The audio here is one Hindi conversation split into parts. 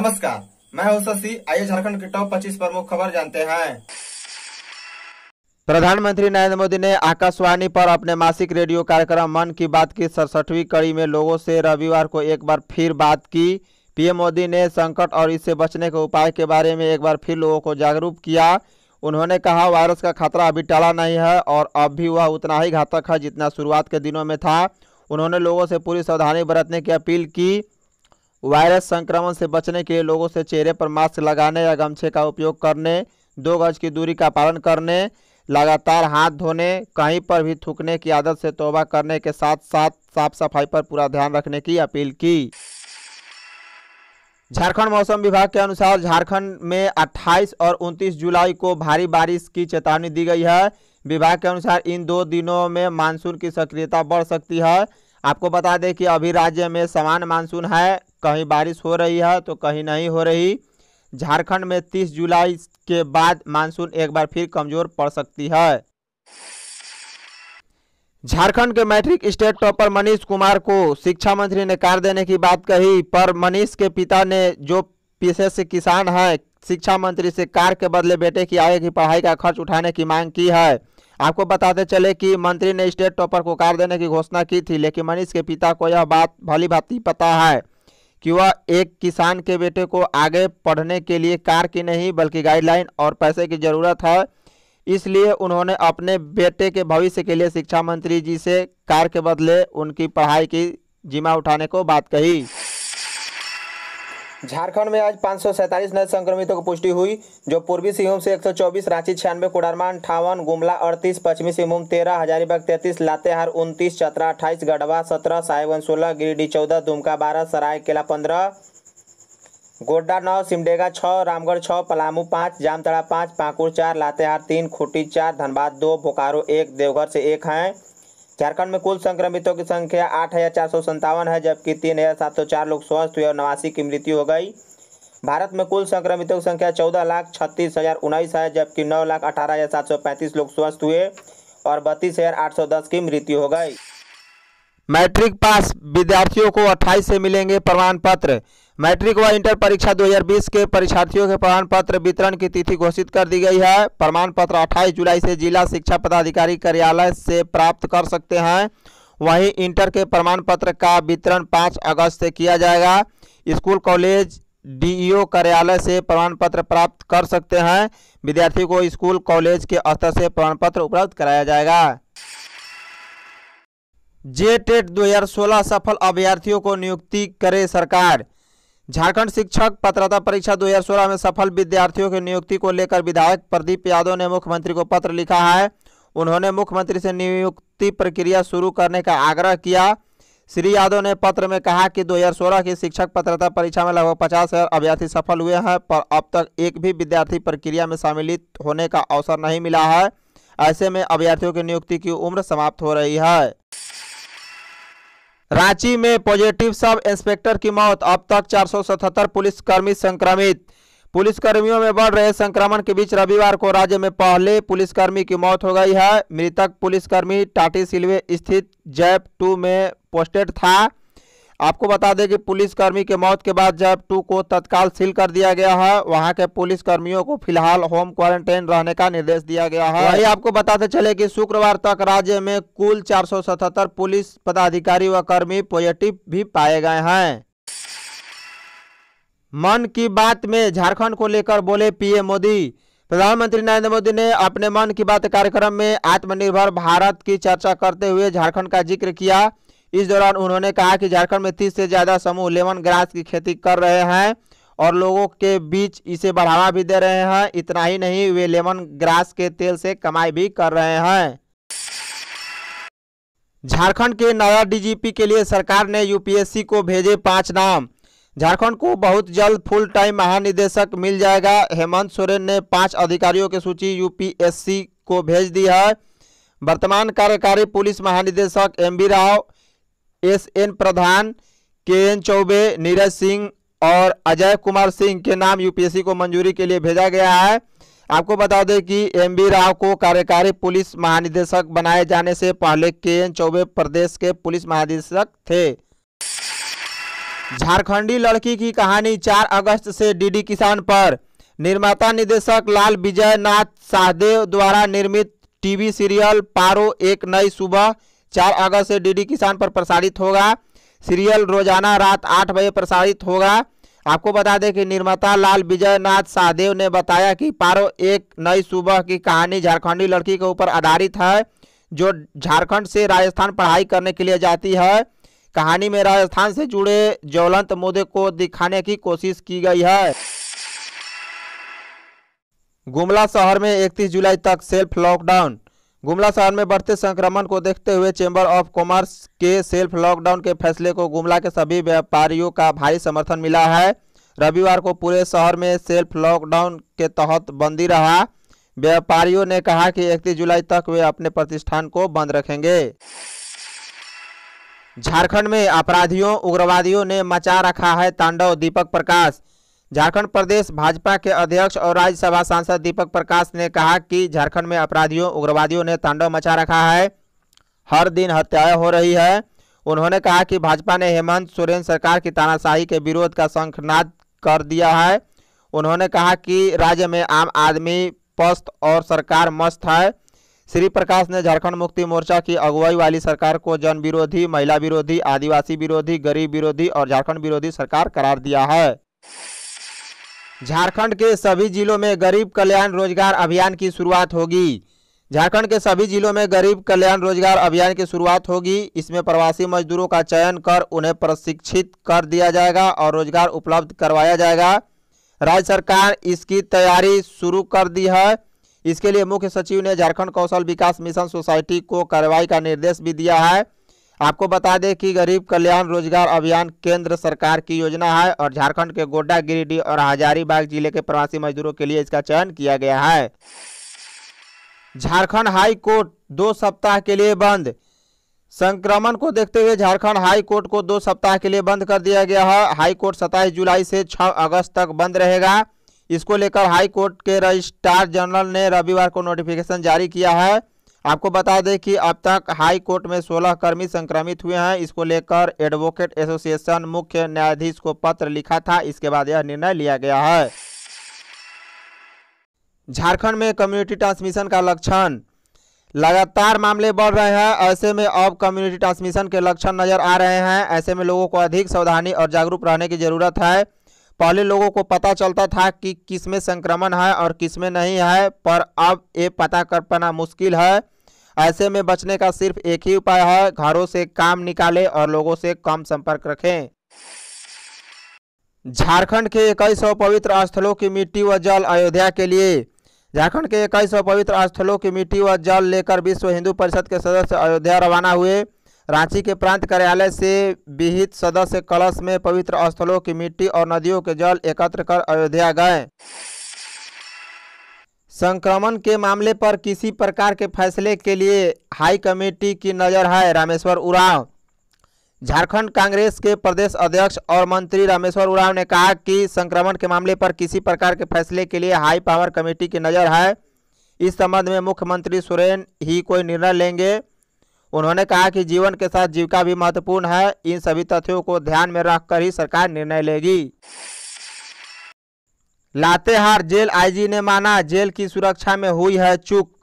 नमस्कार मैं हूं शशि आइए झारखंड के टॉप 25 प्रमुख खबर जानते हैं प्रधानमंत्री नरेंद्र मोदी ने आकाशवाणी पर अपने मासिक रेडियो कार्यक्रम मन की बात की सड़सठवीं कड़ी में लोगों से रविवार को एक बार फिर बात की पीएम मोदी ने संकट और इससे बचने के उपाय के बारे में एक बार फिर लोगों को जागरूक किया उन्होंने कहा वायरस का खतरा अभी टला नहीं है और अब भी वह उतना ही घातक है जितना शुरुआत के दिनों में था उन्होंने लोगों से पूरी सावधानी बरतने की अपील की वायरस संक्रमण से बचने के लिए लोगों से चेहरे पर मास्क लगाने या गमछे का उपयोग करने दो गज की दूरी का पालन करने लगातार हाथ धोने कहीं पर भी थूकने की आदत से तोबा करने के साथ साथ साफ सफाई पर पूरा ध्यान रखने की अपील की झारखंड मौसम विभाग के अनुसार झारखंड में 28 और 29 जुलाई को भारी बारिश की चेतावनी दी गई है विभाग के अनुसार इन दो दिनों में मानसून की सक्रियता बढ़ सकती है आपको बता दें कि अभी राज्य में समान मानसून है कहीं बारिश हो रही है तो कहीं नहीं हो रही झारखंड में 30 जुलाई के बाद मानसून एक बार फिर कमजोर पड़ सकती है झारखंड के matric state topper Manish Kumar को शिक्षा मंत्री ने कार देने की बात कही पर मनीष के पिता ने जो पीछे से किसान है शिक्षा मंत्री से कार के बदले बेटे की आगे की पढ़ाई का खर्च उठाने की मांग की है आपको बताते चले कि मंत्री ने स्टेट टॉपर को कार देने की घोषणा की थी लेकिन मनीष के पिता को यह बात भली भांति पता है कि वह एक किसान के बेटे को आगे पढ़ने के लिए कार की नहीं बल्कि गाइडलाइन और पैसे की ज़रूरत है इसलिए उन्होंने अपने बेटे के भविष्य के लिए शिक्षा मंत्री जी से कार के बदले उनकी पढ़ाई की जिम्मा उठाने को बात कही झारखंड में आज पाँच नए संक्रमितों की पुष्टि हुई जो पूर्वी सिंहभूम से 124, रांची छियानवे कोडरमा अंठावन गुमला अड़तीस पश्चिमी सिंहभूम तेरह हजारीबाग तैंतीस लातेहार उनतीस चतरा अट्ठाईस गढ़वा सत्रह साहेबगंज सोलह गिरिडीह चौदह दुमका बारह सरायकेला पंद्रह गोड्डा नौ सिमडेगा छः रामगढ़ छः पलामू पाँच जामतड़ा पाँच पाकुड़ चार लातेहार तीन खूटी चार धनबाद दो बोकारो एक देवघर से एक हैं झारखंड में कुल संक्रमितों की संख्या आठ हजार चार सौ संतावन है जबकि तीन हजार सात सौ चार लोग स्वस्थ हुए और नवासी की मृत्यु हो गई भारत में कुल संक्रमितों की संख्या चौदह लाख छत्तीस हजार उन्नीस है जबकि नौ लाख अठारह हजार सात सौ पैंतीस लोग स्वस्थ हुए और बत्तीस हजार आठ सौ दस की मृत्यु हो गई मैट्रिक पास विद्यार्थियों को अट्ठाईस से मिलेंगे प्रमाण पत्र मैट्रिक व इंटर परीक्षा 2020 के परीक्षार्थियों के प्रमाण पत्र वितरण की तिथि घोषित कर दी गई है प्रमाण पत्र अट्ठाईस जुलाई से जिला शिक्षा पदाधिकारी कार्यालय से प्राप्त कर सकते हैं वहीं इंटर के प्रमाण पत्र का वितरण 5 अगस्त से किया जाएगा स्कूल कॉलेज डीईओ कार्यालय से प्रमाण पत्र प्राप्त कर सकते हैं विद्यार्थी को स्कूल कॉलेज के स्तर से प्रमाण पत्र उपलब्ध कराया जाएगा जे टेट दो सफल अभ्यर्थियों को नियुक्ति करे सरकार झारखंड शिक्षक पात्रता परीक्षा 2016 में सफल विद्यार्थियों की नियुक्ति को लेकर विधायक प्रदीप यादव ने मुख्यमंत्री को पत्र लिखा है उन्होंने मुख्यमंत्री से नियुक्ति प्रक्रिया शुरू करने का आग्रह किया श्री यादव ने पत्र में कहा कि 2016 की शिक्षक पात्रता परीक्षा में लगभग पचास हजार अभ्यर्थी सफल हुए हैं पर अब तक एक भी विद्यार्थी प्रक्रिया में सम्मिलित होने का अवसर नहीं मिला है ऐसे में अभ्यर्थियों की नियुक्ति की उम्र समाप्त हो रही है रांची में पॉजिटिव सब इंस्पेक्टर की मौत अब तक 477 पुलिसकर्मी संक्रमित पुलिसकर्मियों में बढ़ रहे संक्रमण के बीच रविवार को राज्य में पहले पुलिसकर्मी की मौत हो गई है मृतक पुलिसकर्मी टाटी सिलवे स्थित जैप टू में पोस्टेड था आपको बता दें कि पुलिसकर्मी के मौत के बाद जैप टू को तत्काल सील कर दिया गया है वहां के पुलिसकर्मियों को फिलहाल होम क्वारंटाइन रहने का निर्देश दिया गया है वही आपको बताते चले कि शुक्रवार तक राज्य में कुल 477 पुलिस पदाधिकारी व कर्मी पॉजिटिव भी पाए गए हैं मन की बात में झारखंड को लेकर बोले पीएम मोदी प्रधानमंत्री नरेंद्र मोदी ने अपने मन की बात कार्यक्रम में आत्मनिर्भर भारत की चर्चा करते हुए झारखंड का जिक्र किया इस दौरान उन्होंने कहा कि झारखंड में तीस से ज़्यादा समूह लेमन ग्रास की खेती कर रहे हैं और लोगों के बीच इसे बढ़ावा भी दे रहे हैं इतना ही नहीं वे लेमन ग्रास के तेल से कमाई भी कर रहे हैं झारखंड के नया डीजीपी के लिए सरकार ने यूपीएससी को भेजे पांच नाम झारखंड को बहुत जल्द फुल टाइम महानिदेशक मिल जाएगा हेमंत सोरेन ने पांच अधिकारियों की सूची यूपीएससी को भेज दी है वर्तमान कार्यकारी पुलिस महानिदेशक M B Rao S N Pradhan के एन चौबे नीरज सिंह और अजय कुमार सिंह के नाम यूपीएससी को मंजूरी के लिए भेजा गया है आपको बता दें कि एम बी राव को कार्यकारी पुलिस महानिदेशक बनाए जाने से पहले के एन चौबे प्रदेश के पुलिस महानिदेशक थे झारखंडी लड़की की कहानी 4 अगस्त से डीडी किसान पर निर्माता निदेशक लाल विजय नाथ साहदेव द्वारा निर्मित टीवी सीरियल पारो एक नई सुबह चार अगस्त से डीडी किसान पर प्रसारित होगा सीरियल रोजाना रात आठ बजे प्रसारित होगा आपको बता दें कि निर्माता लाल विजयनाथ सहदेव ने बताया कि पारो एक नई सुबह की कहानी झारखंडी लड़की के ऊपर आधारित है जो झारखंड से राजस्थान पढ़ाई करने के लिए जाती है कहानी में राजस्थान से जुड़े ज्वलंत मुद्दे को दिखाने की कोशिश की गई है गुमला शहर में 31 जुलाई तक सेल्फ लॉकडाउन गुमला शहर में बढ़ते संक्रमण को देखते हुए चेंबर ऑफ कॉमर्स के सेल्फ लॉकडाउन के फैसले को गुमला के सभी व्यापारियों का भारी समर्थन मिला है रविवार को पूरे शहर में सेल्फ लॉकडाउन के तहत बंदी रहा व्यापारियों ने कहा कि इकतीस जुलाई तक वे अपने प्रतिष्ठान को बंद रखेंगे झारखंड में अपराधियों उग्रवादियों ने मचा रखा है तांडव दीपक प्रकाश झारखंड प्रदेश भाजपा के अध्यक्ष और राज्यसभा सांसद दीपक प्रकाश ने कहा कि झारखंड में अपराधियों उग्रवादियों ने तांडव मचा रखा है हर दिन हत्याएं हो रही है उन्होंने कहा कि भाजपा ने हेमंत सोरेन सरकार की तानाशाही के विरोध का शंखनाद कर दिया है उन्होंने कहा कि राज्य में आम आदमी पस्त और सरकार मस्त है श्री प्रकाश ने झारखंड मुक्ति मोर्चा की अगुवाई वाली सरकार को जन विरोधी महिला विरोधी आदिवासी विरोधी गरीब विरोधी और झारखंड विरोधी सरकार करार दिया है झारखंड के सभी जिलों में गरीब कल्याण रोजगार अभियान की शुरुआत होगी झारखंड के सभी जिलों में गरीब कल्याण रोजगार अभियान की शुरुआत होगी इसमें प्रवासी मजदूरों का चयन कर उन्हें प्रशिक्षित कर दिया जाएगा और रोजगार उपलब्ध करवाया जाएगा राज्य सरकार इसकी तैयारी शुरू कर दी है इसके लिए मुख्य सचिव ने झारखंड कौशल विकास मिशन सोसाइटी को कार्रवाई का निर्देश भी दिया है आपको बता दें कि गरीब कल्याण रोजगार अभियान केंद्र सरकार की योजना है और झारखंड के गोड्डा गिरिडीह और हजारीबाग जिले के प्रवासी मजदूरों के लिए इसका चयन किया गया है झारखंड हाई कोर्ट दो सप्ताह के लिए बंद संक्रमण को देखते हुए झारखंड हाई कोर्ट को दो सप्ताह के लिए बंद कर दिया गया है हाई कोर्ट सताईस जुलाई से 6 अगस्त तक बंद रहेगा इसको लेकर हाई कोर्ट के रजिस्ट्रार जनरल ने रविवार को नोटिफिकेशन जारी किया है आपको बता दें कि अब तक हाई कोर्ट में 16 कर्मी संक्रमित हुए हैं इसको लेकर एडवोकेट एसोसिएशन मुख्य न्यायाधीश को पत्र लिखा था इसके बाद यह निर्णय लिया गया है झारखंड में कम्युनिटी ट्रांसमिशन का लक्षण लगातार मामले बढ़ रहे हैं ऐसे में अब कम्युनिटी ट्रांसमिशन के लक्षण नजर आ रहे हैं ऐसे में लोगों को अधिक सावधानी और जागरूक रहने की जरूरत है पहले लोगों को पता चलता था कि किस में संक्रमण है और किस में नहीं है पर अब ये पता कर पाना मुश्किल है ऐसे में बचने का सिर्फ एक ही उपाय है घरों से काम निकालें और लोगों से कम संपर्क रखें झारखंड के इक्कीस सौ पवित्र स्थलों की मिट्टी व जल अयोध्या के लिए झारखंड के इक्कीस सौ पवित्र स्थलों की मिट्टी व जल लेकर विश्व हिंदू परिषद के सदस्य अयोध्या रवाना हुए रांची के प्रांत कार्यालय से विहित सदस्य कलश में पवित्र स्थलों की मिट्टी और नदियों के जल एकत्र कर अयोध्या गए संक्रमण के मामले पर किसी प्रकार के फैसले के लिए हाई कमेटी की नज़र है रामेश्वर उराव झारखंड कांग्रेस के प्रदेश अध्यक्ष और मंत्री रामेश्वर उराव ने कहा कि संक्रमण के मामले पर किसी प्रकार के फैसले के लिए हाई पावर कमेटी की नज़र है इस संबंध में मुख्यमंत्री सोरेन ही कोई निर्णय लेंगे उन्होंने कहा कि जीवन के साथ जीविका भी महत्वपूर्ण है इन सभी तथ्यों को ध्यान में रखकर ही सरकार निर्णय लेगी लातेहार जेल आईजी ने माना जेल की सुरक्षा में हुई है चूक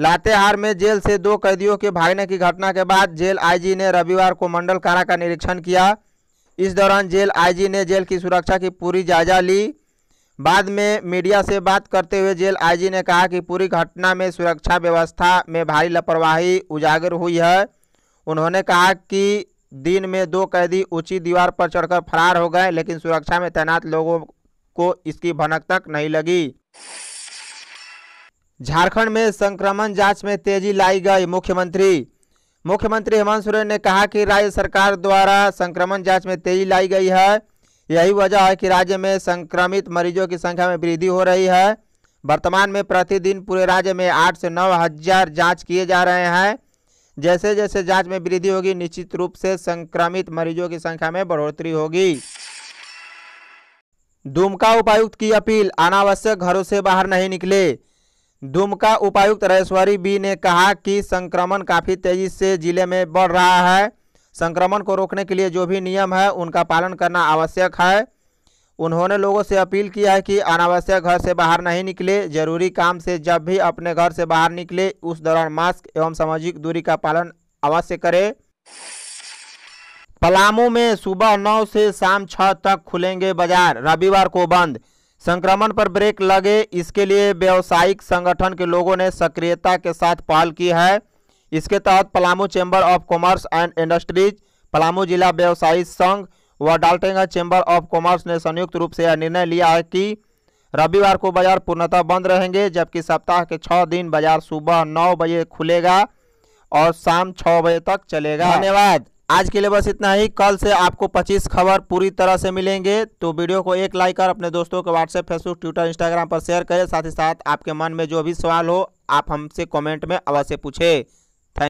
लातेहार में जेल से दो कैदियों के भागने की घटना के बाद जेल आईजी ने रविवार को मंडल कारा का निरीक्षण किया इस दौरान जेल आईजी ने जेल की सुरक्षा की पूरी जायजा ली बाद में मीडिया से बात करते हुए जेल आईजी ने कहा कि पूरी घटना में सुरक्षा व्यवस्था में भारी लापरवाही उजागर हुई है उन्होंने कहा कि दिन में दो कैदी ऊंची दीवार पर चढ़कर फरार हो गए लेकिन सुरक्षा में तैनात लोगों को इसकी भनक तक नहीं लगी झारखंड में संक्रमण जांच में तेजी लाई गई मुख्यमंत्री मुख्यमंत्री हेमंत सोरेन ने कहा कि राज्य सरकार द्वारा संक्रमण जांच में तेजी लाई गई है यही वजह है कि राज्य में संक्रमित मरीजों की संख्या में वृद्धि हो रही है वर्तमान में प्रतिदिन पूरे राज्य में आठ से नौ हज़ार जाँच किए जा रहे हैं जैसे जैसे जांच में वृद्धि होगी निश्चित रूप से संक्रमित मरीजों की संख्या में बढ़ोतरी होगी दुमका उपायुक्त की अपील अनावश्यक घरों से बाहर नहीं निकले दुमका उपायुक्त रेश्वरी बी ने कहा कि संक्रमण काफ़ी तेजी से जिले में बढ़ रहा है संक्रमण को रोकने के लिए जो भी नियम है उनका पालन करना आवश्यक है उन्होंने लोगों से अपील किया है कि अनावश्यक घर से बाहर नहीं निकले जरूरी काम से जब भी अपने घर से बाहर निकले उस दौरान मास्क एवं सामाजिक दूरी का पालन अवश्य करें पलामू में सुबह नौ से शाम छः तक खुलेंगे बाजार रविवार को बंद संक्रमण पर ब्रेक लगे इसके लिए व्यावसायिक संगठन के लोगों ने सक्रियता के साथ पहल की है इसके तहत Palamu chamber of commerce and industries Palamu जिला व्यवसायी संघ व डाल्टेगा चैम्बर ऑफ कॉमर्स ने संयुक्त रूप से यह निर्णय लिया है कि रविवार को बाजार पूर्णतः बंद रहेंगे जबकि सप्ताह के छः दिन बाजार सुबह नौ बजे खुलेगा और शाम छः बजे तक चलेगा धन्यवाद आज के लिए बस इतना ही कल से आपको 25 खबर पूरी तरह से मिलेंगे तो वीडियो को एक लाइक कर अपने दोस्तों के व्हाट्सएप फेसबुक ट्विटर इंस्टाग्राम पर शेयर करें साथ ही साथ आपके मन में जो भी सवाल हो आप हमसे कमेंट में अवश्य पूछें